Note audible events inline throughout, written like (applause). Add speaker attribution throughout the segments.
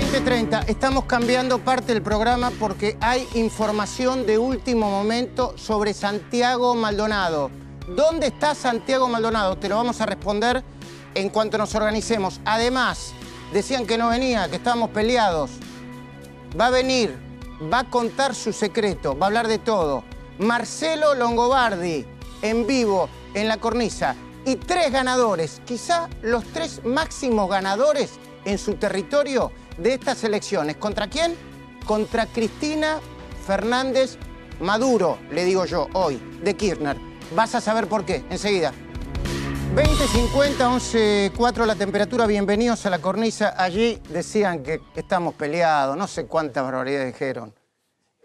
Speaker 1: 2030, estamos cambiando parte del programa porque hay información de último momento sobre Santiago Maldonado. ¿Dónde está Santiago Maldonado? Te lo vamos a responder en cuanto nos organicemos. Además, decían que no venía, que estábamos peleados. Va a venir, va a contar su secreto, va a hablar de todo. Marcelo Longobardi, en vivo, en la cornisa. Y tres ganadores, quizá los tres máximos ganadores en su territorio de estas elecciones. ¿Contra quién? Contra Cristina Fernández Maduro, le digo yo hoy, de Kirchner. Vas a saber por qué, enseguida. 20.50, 11.4 la temperatura, bienvenidos a la cornisa. Allí decían que estamos peleados, no sé cuántas barbaridad dijeron.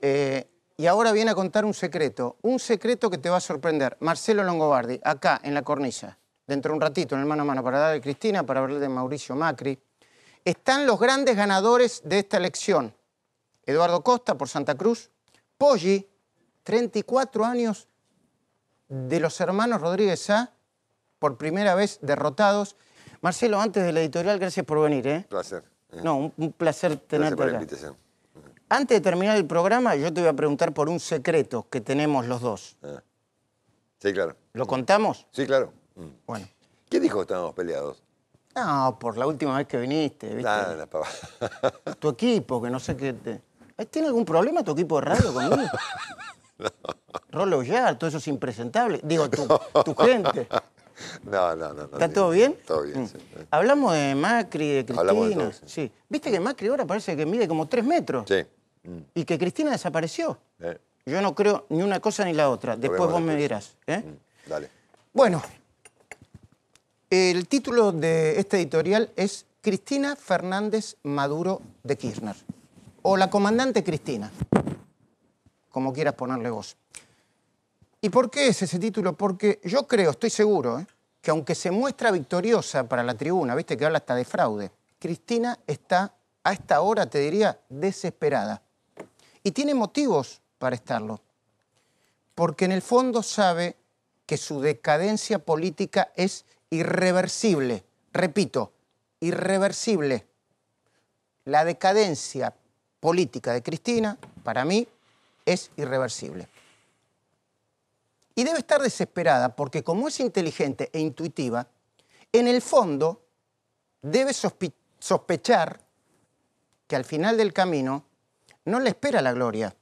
Speaker 1: Eh, y ahora viene a contar un secreto, un secreto que te va a sorprender. Marcelo Longobardi, acá en la cornisa, dentro de un ratito en el mano a mano, para hablar de Cristina, para hablar de Mauricio Macri, están los grandes ganadores de esta elección. Eduardo Costa por Santa Cruz, Poggi, 34 años de los hermanos Rodríguez A, por primera vez derrotados. Marcelo, antes de la editorial, gracias por venir. ¿eh? Placer. No, un, placer tenerte gracias por Antes de terminar el programa, yo te voy a preguntar por un secreto que tenemos los dos. Ah. Sí, claro. ¿Lo contamos? Sí, claro. Mm. Bueno. ¿Qué dijo que estábamos peleados? No, por la última vez que viniste, ¿viste? (laughs) Tu equipo, que no sé qué. ¿Eh, ¿Tiene algún problema tu equipo de radio conmigo? (laughs) No. Rollo todo eso es impresentable. Digo, tu, tu gente. No, no, no. ¿Está todo bien? Todo bien, mm. Hablamos de Macri, de Cristina. sí. Viste que Macri ahora parece que mide como tres metros. Sí. Mm. Y que Cristina desapareció. Eh. Yo no creo ni una cosa ni la otra. Después vos me dirás. ¿eh? Mm. Dale. Bueno, el título de este editorial es Cristina Fernández Maduro de Kirchner, o la comandante Cristina, como quieras ponerle vos. ¿Y por qué es ese título? Porque yo creo, estoy seguro, ¿eh? que aunque se muestra victoriosa para la tribuna, viste que habla hasta de fraude, Cristina está a esta hora, te diría, desesperada. Y tiene motivos para estarlo, porque en el fondo sabe que su decadencia política es irreversible, repito, irreversible. La decadencia política de Cristina, para mí, es irreversible. Y debe estar desesperada porque como es inteligente e intuitiva, en el fondo debe sospechar que al final del camino no le espera la gloria,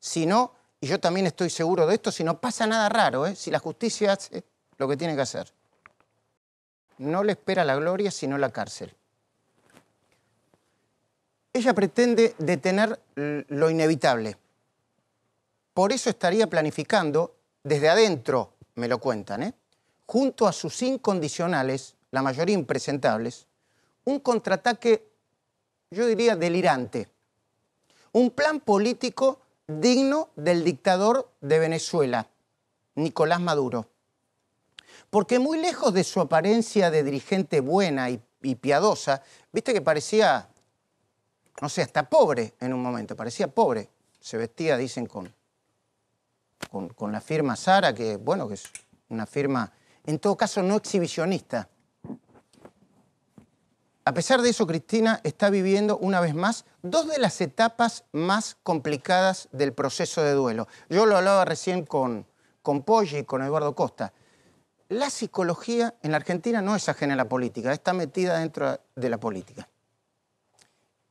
Speaker 1: sino, y yo también estoy seguro de esto, si no pasa nada raro, ¿eh? si la justicia hace lo que tiene que hacer no le espera la gloria sino la cárcel. Ella pretende detener lo inevitable. Por eso estaría planificando, desde adentro, me lo cuentan, ¿eh? junto a sus incondicionales, la mayoría impresentables, un contraataque, yo diría, delirante. Un plan político digno del dictador de Venezuela, Nicolás Maduro porque muy lejos de su apariencia de dirigente buena y, piadosa, viste que parecía, no sé, hasta pobre en un momento, parecía pobre. Se vestía, dicen, con, con, la firma Sara, que bueno, que es una firma, en todo caso, no exhibicionista. A pesar de eso, Cristina está viviendo una vez más dos de las etapas más complicadas del proceso de duelo. Yo lo hablaba recién con, con Poggi y con Eduardo Costa la psicología en la Argentina no es ajena a la política, está metida dentro de la política.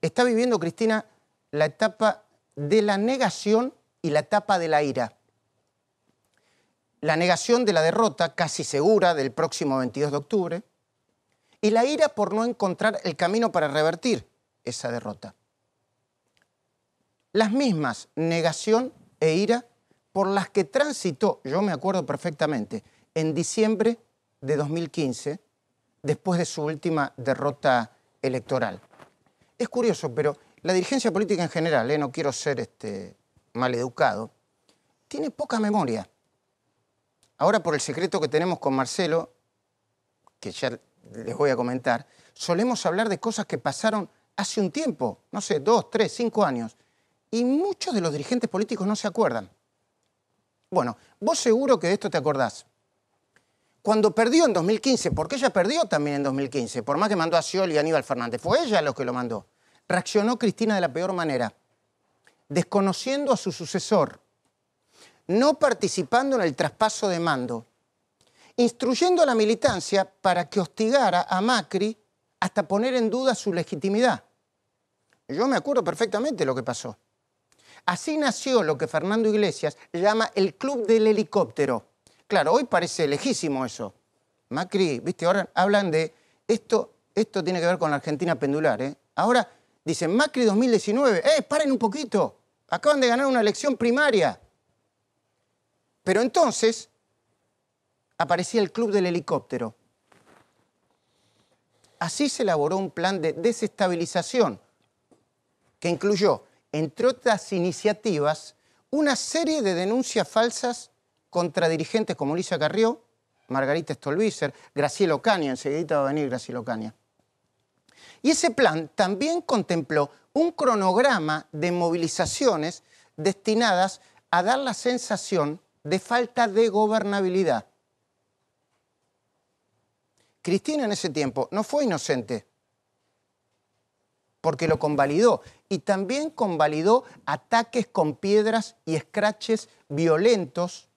Speaker 1: Está viviendo Cristina la etapa de la negación y la etapa de la ira. La negación de la derrota casi segura del próximo 22 de octubre y la ira por no encontrar el camino para revertir esa derrota. Las mismas negación e ira por las que transitó, yo me acuerdo perfectamente, en diciembre de 2015, después de su última derrota electoral. Es curioso, pero la dirigencia política en general, ¿eh? no quiero ser este, educado, tiene poca memoria. Ahora, por el secreto que tenemos con Marcelo, que ya les voy a comentar, solemos hablar de cosas que pasaron hace un tiempo, no sé, dos, tres, cinco años, y muchos de los dirigentes políticos no se acuerdan. Bueno, vos seguro que de esto te acordás cuando perdió en 2015, porque ella perdió también en 2015, por más que mandó a Scioli y a Aníbal Fernández, fue ella los que lo mandó. Reaccionó Cristina de la peor manera, desconociendo a su sucesor, no participando en el traspaso de mando, instruyendo a la militancia para que hostigara a Macri hasta poner en duda su legitimidad. Yo me acuerdo perfectamente lo que pasó. Así nació lo que Fernando Iglesias llama el Club del Helicóptero claro, hoy parece lejísimo eso. Macri, viste, ahora hablan de esto, esto tiene que ver con la Argentina pendular, ¿eh? Ahora dicen Macri 2019, ¡eh, paren un poquito! Acaban de ganar una elección primaria. Pero entonces aparecía el club del helicóptero. Así se elaboró un plan de desestabilización que incluyó, entre otras iniciativas, una serie de denuncias falsas contra dirigentes como luisa Carrió, Margarita Stolbizer, Graciela Ocaña, enseguida va a venir Graciela Ocaña. Y ese plan también contempló un cronograma de movilizaciones destinadas a dar la sensación de falta de gobernabilidad. Cristina en ese tiempo no fue inocente, porque lo convalidó y también convalidó ataques con piedras y escraches violentos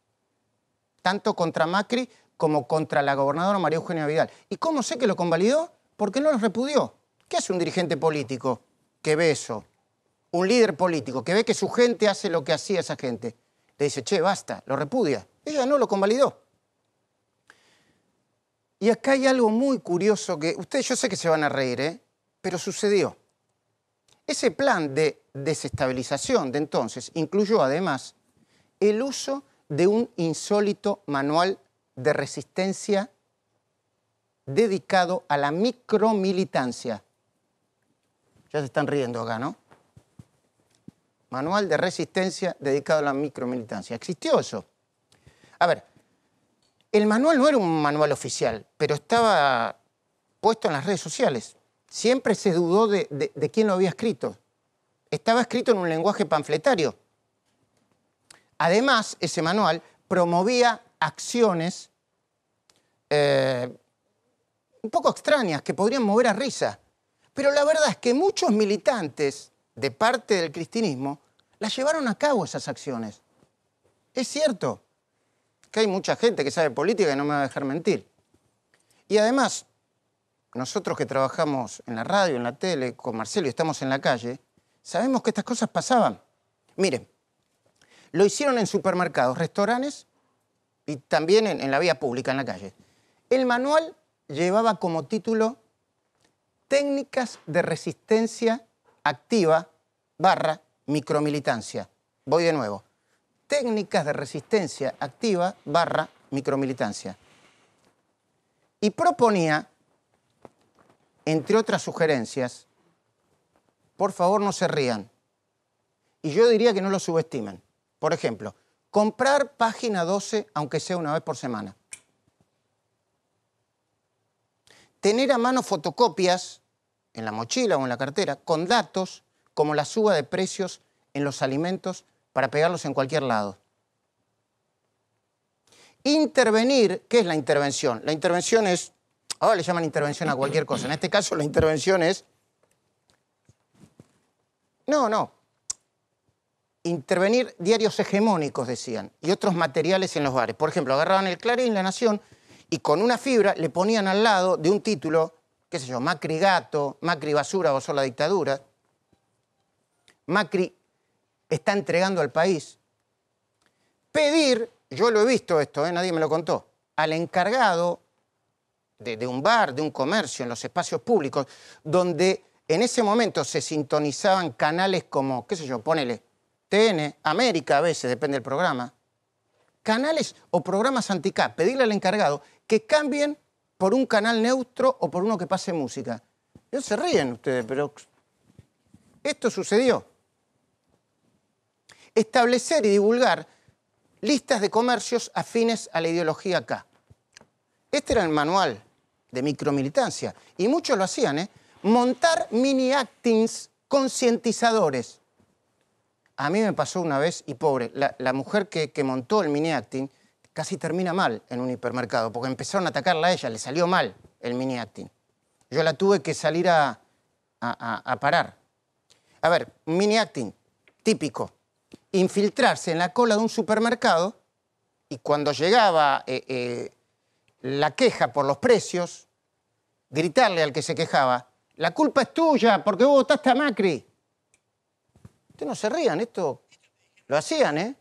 Speaker 1: tanto contra Macri como contra la gobernadora María Eugenia Vidal. ¿Y cómo sé que lo convalidó? Porque no lo repudió. ¿Qué hace un dirigente político que ve eso? Un líder político que ve que su gente hace lo que hacía esa gente. Le dice, che, basta, lo repudia. Ella no lo convalidó. Y acá hay algo muy curioso que ustedes yo sé que se van a reír, ¿eh? pero sucedió. Ese plan de desestabilización de entonces incluyó además el uso de un insólito manual de resistencia dedicado a la micromilitancia. Ya se están riendo acá, ¿no? Manual de resistencia dedicado a la micromilitancia. ¿Existió eso? A ver, el manual no era un manual oficial, pero estaba puesto en las redes sociales. Siempre se dudó de, quién lo había escrito. Estaba escrito en un lenguaje panfletario Además, ese manual promovía acciones eh, un poco extrañas que podrían mover a risa. Pero la verdad es que muchos militantes de parte del cristianismo las llevaron a cabo esas acciones. Es cierto que hay mucha gente que sabe política y no me va a dejar mentir. Y además, nosotros que trabajamos en la radio, en la tele, con Marcelo y estamos en la calle, sabemos que estas cosas pasaban. Miren, lo hicieron en supermercados, restaurantes y también en, la vía pública, en la calle. El manual llevaba como título Técnicas de resistencia activa barra micromilitancia. Voy de nuevo. Técnicas de resistencia activa barra micromilitancia. Y proponía, entre otras sugerencias, por favor no se rían. Y yo diría que no lo subestimen. Por ejemplo, comprar página 12 aunque sea una vez por semana. Tener a mano fotocopias en la mochila o en la cartera con datos como la suba de precios en los alimentos para pegarlos en cualquier lado. Intervenir, ¿qué es la intervención? La intervención es, ahora oh, le llaman intervención a cualquier cosa, en este caso la intervención es, no, no, intervenir diarios hegemónicos, decían, y otros materiales en los bares. Por ejemplo, agarraban el Clarín, La Nación, y con una fibra le ponían al lado de un título, qué sé yo, Macri gato, Macri basura, o la dictadura, Macri está entregando al país. Pedir, yo lo he visto esto, eh, nadie me lo contó, al encargado de, de un bar, de un comercio, en los espacios públicos, donde en ese momento se sintonizaban canales como, qué sé yo, ponele, TN, América a veces, depende del programa, canales o programas anti-K, pedirle al encargado que cambien por un canal neutro o por uno que pase música. se ríen ustedes, pero esto sucedió. Establecer y divulgar listas de comercios afines a la ideología K. Este era el manual de micromilitancia y muchos lo hacían, ¿eh? Montar mini actings concientizadores a mí me pasó una vez, y pobre, la, mujer que, montó el mini acting casi termina mal en un hipermercado, porque empezaron a atacarla a ella, le salió mal el mini acting. Yo la tuve que salir a, parar. A ver, mini acting, típico. Infiltrarse en la cola de un supermercado y cuando llegaba eh, eh, la queja por los precios, gritarle al que se quejaba, la culpa es tuya porque vos votaste a Macri. Ustedes no se rían, esto lo hacían, ¿eh?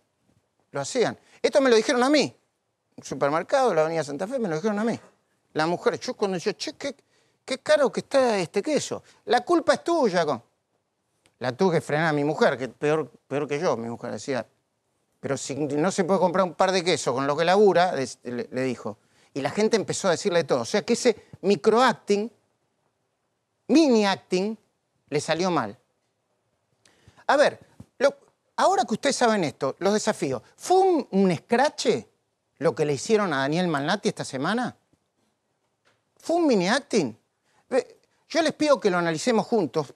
Speaker 1: Lo hacían. Esto me lo dijeron a mí. Un supermercado, la Avenida Santa Fe, me lo dijeron a mí. La mujer, yo cuando decía, che, qué, caro que está este queso. La culpa es tuya, La tuve que frenar a mi mujer, que peor, que yo, mi mujer decía. Pero si no se puede comprar un par de queso con lo que labura, le, le dijo. Y la gente empezó a decirle todo. O sea que ese microacting, mini acting, le salió mal. A ver, ahora que ustedes saben esto, los desafíos, ¿fue un, escrache lo que le hicieron a Daniel Malnati esta semana? ¿Fue un mini acting? Yo les pido que lo analicemos juntos,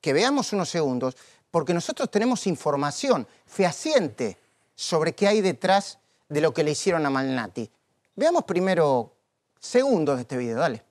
Speaker 1: que veamos unos segundos, porque nosotros tenemos información fehaciente sobre qué hay detrás de lo que le hicieron a Malnati. Veamos primero segundos de este video, dale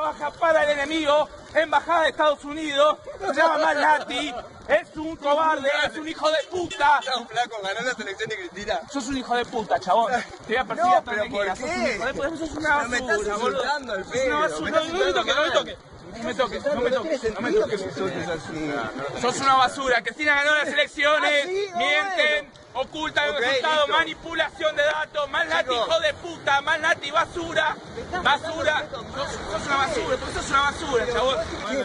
Speaker 2: trabaja para el enemigo, embajada de Estados Unidos, se llama Malati, es un cobarde, es un hijo de puta. Está un flaco, ganó la selección de Cristina. Sos un hijo de puta, chabón. Te voy a perseguir hasta donde quieras. Sos un hijo de puta, sos una basura, No me estás insultando al pedo. No, no me toques, no me toques. No me toques, no me toques, no me toques. Sos una basura, Cristina ganó las elecciones, ah, mienten oculta el resultado, manipulación de datos, mal nati hijo de puta, mal nati basura, basura, sos una basura, sos una basura,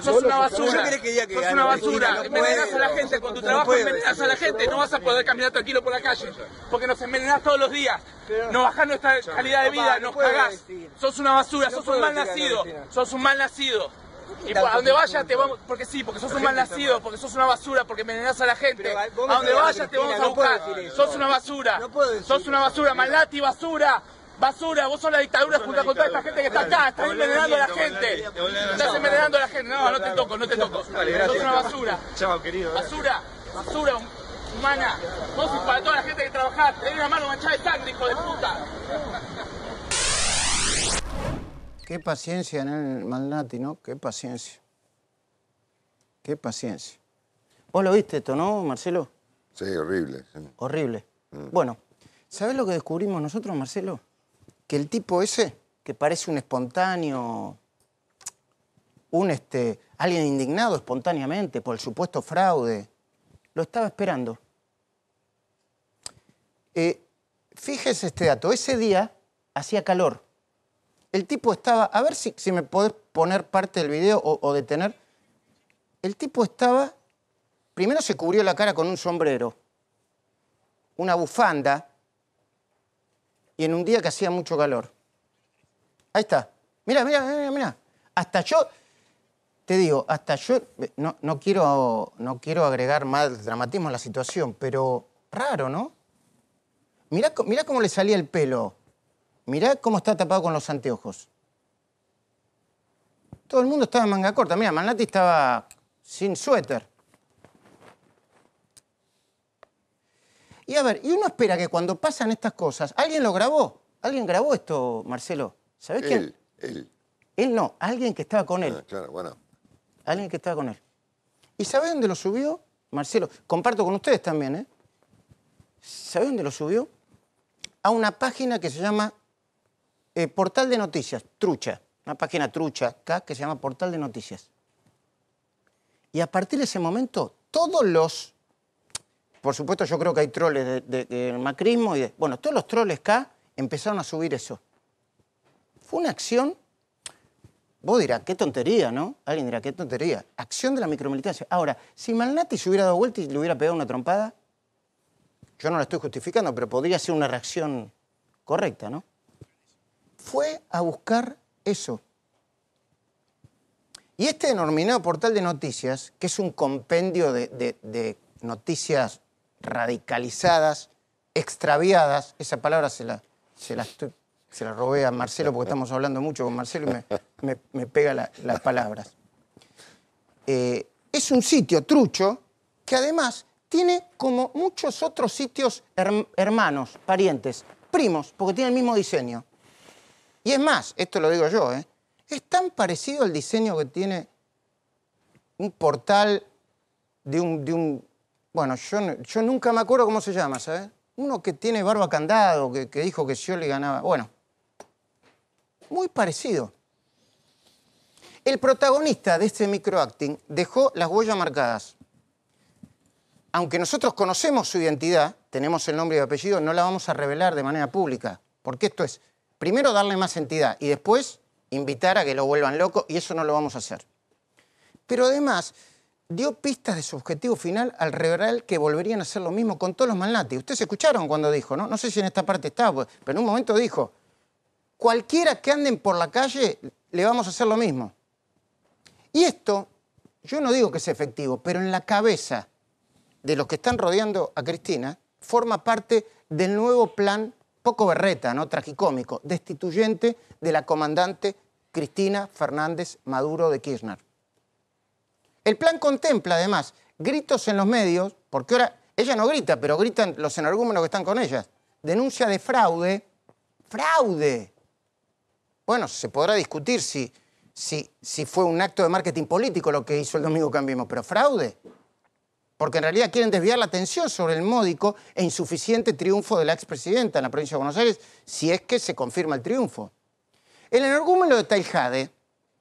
Speaker 2: sos una basura, sos una basura, envenenas a la gente, con tu trabajo envenenas a la gente, no vas a poder caminar tranquilo por la calle, porque nos envenenas todos los días, nos bajás nuestra calidad de vida, nos cagás, sos una basura, sos un mal nacido, sos un mal nacido. Y pues, a donde vayas te vamos, porque sí, porque sos un mal nacido, porque sos una basura, porque envenenas a la gente. A donde vayas te vamos a buscar. Sos una basura. Sos una basura, malati basura. Basura, vos sos la dictadura junto con toda esta gente que está acá, estás envenenando a la gente. Estás envenenando a la gente. No, no te toco, no te toco. Sos una basura. Chao, querido. Basura, basura humana. Vos para toda la gente que trabaja tenés una mano manchada de sangre, hijo de puta.
Speaker 1: Qué paciencia en el Malnati, ¿no? Qué paciencia. Qué paciencia. Vos lo viste esto, ¿no, Marcelo? Sí, horrible. Horrible. Mm. Bueno, ¿sabés lo que descubrimos nosotros, Marcelo? Que el tipo ese, que parece un espontáneo, un este, alguien indignado espontáneamente por el supuesto fraude, lo estaba esperando. Eh, fíjese este dato, ese día hacía calor. El tipo estaba, a ver si, me podés poner parte del video o, detener. El tipo estaba, primero se cubrió la cara con un sombrero, una bufanda, y en un día que hacía mucho calor. Ahí está. Mira, mira, mira, mira. Hasta yo, te digo, hasta yo, eh, no, quiero, no quiero agregar más dramatismo a la situación, pero raro, ¿no? Mira, mirá cómo le salía el pelo. Mirá cómo está tapado con los anteojos. Todo el mundo estaba en manga corta. Mira, Manati estaba sin suéter. Y a ver, y uno espera que cuando pasan estas cosas, alguien lo grabó. ¿Alguien grabó esto, Marcelo? ¿Sabés quién? Él. Él no, alguien que estaba con él. Ah, claro, bueno. Alguien que estaba con él. ¿Y sabés dónde lo subió? Marcelo, comparto con ustedes también, ¿eh? ¿Sabés dónde lo subió? A una página que se llama eh, portal de noticias, trucha, una página trucha acá que se llama portal de noticias. Y a partir de ese momento, todos los, por supuesto yo creo que hay troles del de, macrismo y bueno, todos los troles acá empezaron a subir eso. Fue una acción, vos dirás, qué tontería, ¿no? Alguien dirá, qué tontería. Acción de la micromilitancia. Ahora, si Malnati se hubiera dado vuelta y le hubiera pegado una trompada, yo no la estoy justificando, pero podría ser una reacción correcta, ¿no? fue a buscar eso. Y este denominado portal de noticias, que es un compendio de, noticias radicalizadas, extraviadas, esa palabra se la, se la, robé a Marcelo porque estamos hablando mucho con Marcelo y me, me, pega las palabras. Eh, es un sitio trucho que además tiene como muchos otros sitios hermanos, parientes, primos, porque tiene el mismo diseño. Y es más, esto lo digo yo, ¿eh? es tan parecido al diseño que tiene un portal de un... bueno, yo, nunca me acuerdo cómo se llama, ¿sabes? Uno que tiene barba candado, que, que dijo que yo le ganaba. Bueno, muy parecido. El protagonista de este microacting dejó las huellas marcadas. Aunque nosotros conocemos su identidad, tenemos el nombre y apellido, no la vamos a revelar de manera pública, porque esto es primero darle más entidad y después invitar a que lo vuelvan loco y eso no lo vamos a hacer. Pero además dio pistas de su objetivo final al revelar que volverían a hacer lo mismo con todos los manlatis. Ustedes escucharon cuando dijo, ¿no? No sé si en esta parte estaba, pues, pero en un momento dijo, cualquiera que anden por la calle le vamos a hacer lo mismo. Y esto, yo no digo que sea efectivo, pero en la cabeza de los que están rodeando a Cristina, forma parte del nuevo plan poco berreta, ¿no? Tragicómico, destituyente de la comandante Cristina Fernández Maduro de Kirchner. El plan contempla, además, gritos en los medios, porque ahora ella no grita, pero gritan los energúmenos que están con ella, Denuncia de fraude. ¡Fraude! Bueno, se podrá discutir si, si, si fue un acto de marketing político lo que hizo el domingo Cambiemos, pero fraude porque en realidad quieren desviar la atención sobre el módico e insuficiente triunfo de la expresidenta en la provincia de Buenos Aires, si es que se confirma el triunfo. El energúmeno de Taijade,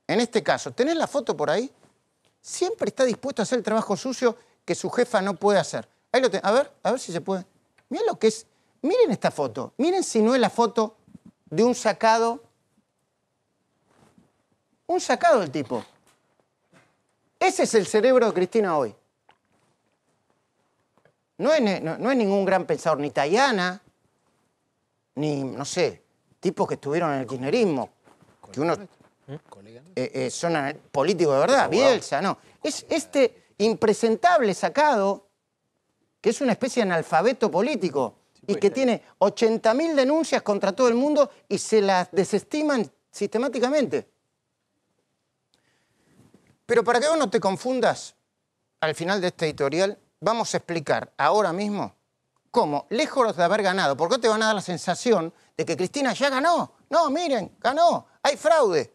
Speaker 1: en este caso, ¿tenés la foto por ahí? Siempre está dispuesto a hacer el trabajo sucio que su jefa no puede hacer. a ver, a ver si se puede. Miren lo que es. Miren esta foto. Miren si no es la foto de un sacado. Un sacado del tipo. Ese es el cerebro de Cristina hoy. No es, ningún gran pensador, ni Tayana, ni, no sé, tipos que estuvieron en el kirchnerismo, que uno eh, eh, son políticos de verdad, Bielsa, no. Es este impresentable sacado, que es una especie de analfabeto político y que tiene 80.000 denuncias contra todo el mundo y se las desestiman sistemáticamente. Pero para que vos no te confundas, al final de este editorial vamos a explicar ahora mismo cómo, lejos de haber ganado, porque te van a dar la sensación de que Cristina ya ganó. No, miren, ganó, hay fraude.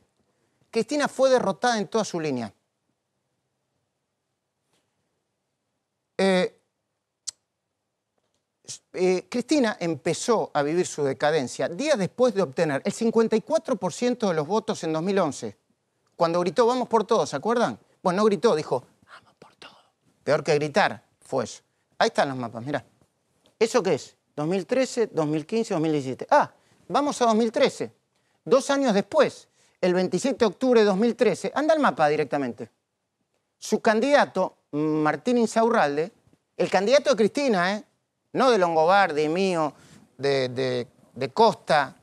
Speaker 1: Cristina fue derrotada en toda su línea. Eh, eh, Cristina empezó a vivir su decadencia días después de obtener el 54% de los votos en 2011, cuando gritó vamos por todos, ¿se acuerdan? Bueno, no gritó, dijo vamos por todo. Peor que gritar, fue eso. Ahí están los mapas, mirá. ¿Eso qué es? 2013, 2015, 2017. Ah, vamos a 2013. Dos años después, el 27 de octubre de 2013, anda el mapa directamente. Su candidato, Martín Insaurralde, el candidato de Cristina, ¿eh? no de Longobardi, mío, de, Costa,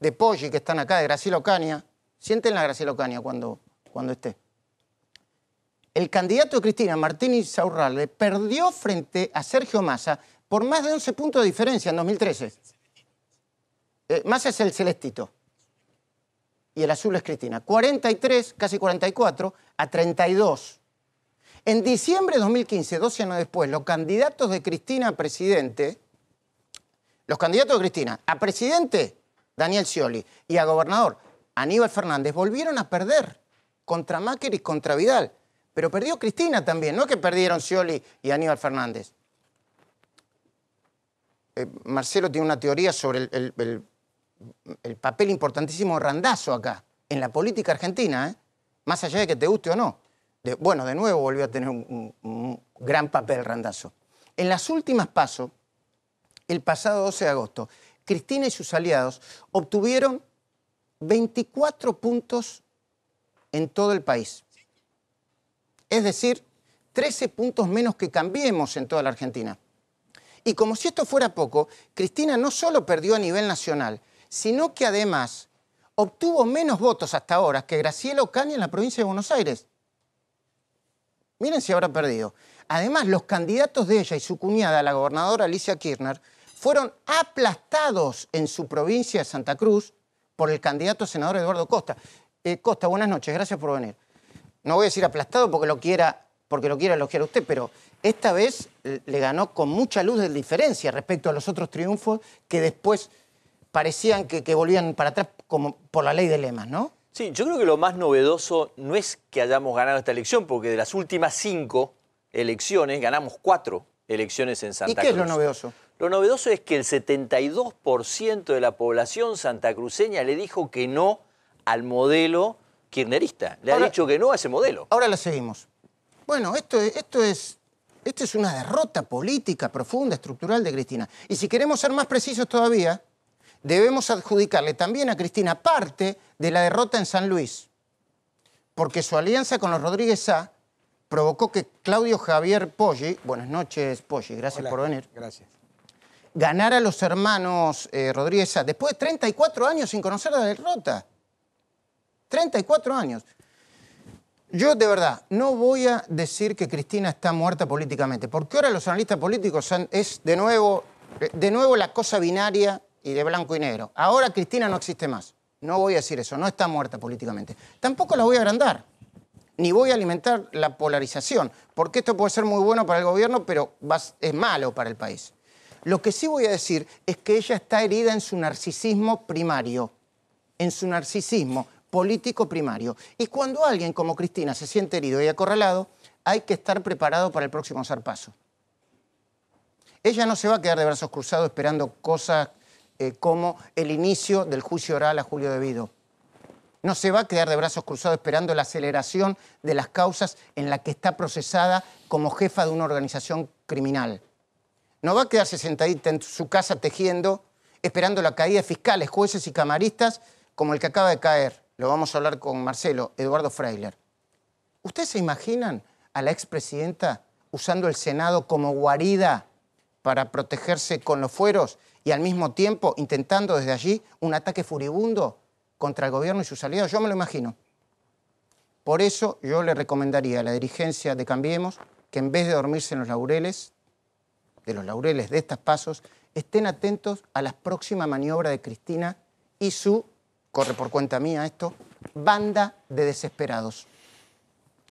Speaker 1: de Poggi, que están acá, de Graciela Ocaña. Sienten la Graciela Ocaña cuando, cuando esté. El candidato de Cristina, Martínez Aurralde perdió frente a Sergio Massa por más de 11 puntos de diferencia en 2013. Eh, Massa es el celestito y el azul es Cristina. 43, casi 44, a 32. En diciembre de 2015, 12 años después, los candidatos de Cristina a presidente, los candidatos de Cristina a presidente, Daniel Scioli, y a gobernador, Aníbal Fernández, volvieron a perder contra Macri y contra Vidal. Pero perdió Cristina también, no es que perdieron Scioli y Aníbal Fernández. Eh, Marcelo tiene una teoría sobre el, papel importantísimo de Randazo acá, en la política argentina, ¿eh? más allá de que te guste o no. bueno, de nuevo volvió a tener un, un gran papel Randazo. En las últimas pasos, el pasado 12 de agosto, Cristina y sus aliados obtuvieron 24 puntos en todo el país es decir, 13 puntos menos que cambiemos en toda la Argentina. Y como si esto fuera poco, Cristina no solo perdió a nivel nacional, sino que además obtuvo menos votos hasta ahora que Graciela Ocaña en la provincia de Buenos Aires. Miren si habrá perdido. Además, los candidatos de ella y su cuñada, la gobernadora Alicia Kirchner, fueron aplastados en su provincia de Santa Cruz por el candidato senador Eduardo Costa. Eh, Costa, buenas noches, gracias por venir no voy a decir aplastado porque lo quiera, porque lo quiera elogiar usted, pero esta vez le ganó con mucha luz de diferencia respecto a los otros triunfos que después parecían que, volvían para atrás como por la ley de lemas, ¿no?
Speaker 2: Sí, yo creo que lo más novedoso no es que hayamos ganado esta elección,
Speaker 1: porque de las últimas cinco elecciones ganamos cuatro elecciones en Santa Cruz. ¿Y qué es lo novedoso? Lo novedoso es que el 72% de la población santacruceña le dijo que no al modelo kirchnerista. Le ha dicho que no a ese modelo. Ahora la seguimos. Bueno, esto, esto es esto es una derrota política profunda, estructural de Cristina. Y si queremos ser más precisos todavía, debemos adjudicarle también a Cristina parte de la derrota en San Luis, porque su alianza con los Rodríguez Sá provocó que Claudio Javier Poggi, buenas noches Poggi, gracias por venir. Gracias. Ganara a los hermanos eh, Rodríguez Sá, después de 34 años sin conocer la derrota. 34 años. Yo de verdad no voy a decir que Cristina está muerta políticamente, porque ahora los analistas políticos es de nuevo, de nuevo la cosa binaria y de blanco y negro. Ahora Cristina no existe más. No voy a decir eso, no está muerta políticamente. Tampoco la voy a agrandar, ni voy a alimentar la polarización, porque esto puede ser muy bueno para el gobierno, pero es malo para el país. Lo que sí voy a decir es que ella está herida en su narcisismo primario, en su narcisismo, político primario. Y cuando alguien como Cristina se siente herido y acorralado, hay que estar preparado para el próximo zarpazo. Ella no se va a quedar de brazos cruzados esperando cosas eh, como el inicio del juicio oral a Julio Debido. No se va a quedar de brazos cruzados esperando la aceleración de las causas en las que está procesada como jefa de una organización criminal. No va a quedarse sentadita en su casa tejiendo, esperando la caída de fiscales, jueces y camaristas como el que acaba de caer lo vamos a hablar con Marcelo, Eduardo Freiler. ¿Ustedes se imaginan a la expresidenta usando el Senado como guarida para protegerse con los fueros y al mismo tiempo intentando desde allí un ataque furibundo contra el gobierno y sus aliados? Yo me lo imagino. Por eso yo le recomendaría a la dirigencia de Cambiemos que en vez de dormirse en los laureles, de los laureles de estos pasos, estén atentos a la próxima maniobra de Cristina y su corre por cuenta mía esto, banda de desesperados.